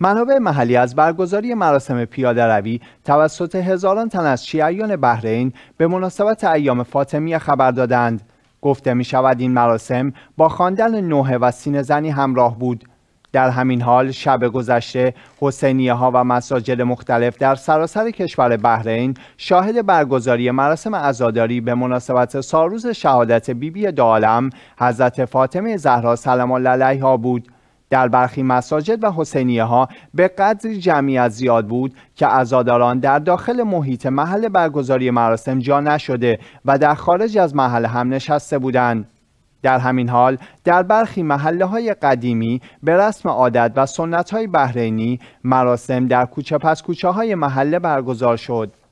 منابع محلی از برگزاری مراسم روی توسط هزاران تن از شیعیان بحرین به مناسبت ایام فاطمی خبر دادند گفته می شود این مراسم با خواندن نوه و سین زنی همراه بود در همین حال شب گذشته حسینیه ها و مساجد مختلف در سراسر کشور بحرین شاهد برگزاری مراسم عزاداری به مناسبت سالروز شهادت بیبی بی دالم حضرت فاطمه زهرا سلام الله علیها بود در برخی مساجد و حسینیه ها به قدری جمعیت زیاد بود که عزاداران در داخل محیط محل برگزاری مراسم جا نشده و در خارج از محل هم نشسته بودند. در همین حال در برخی محله های قدیمی به رسم عادت و سنت های بحرینی مراسم در کوچه پس کوچه های محله برگزار شد.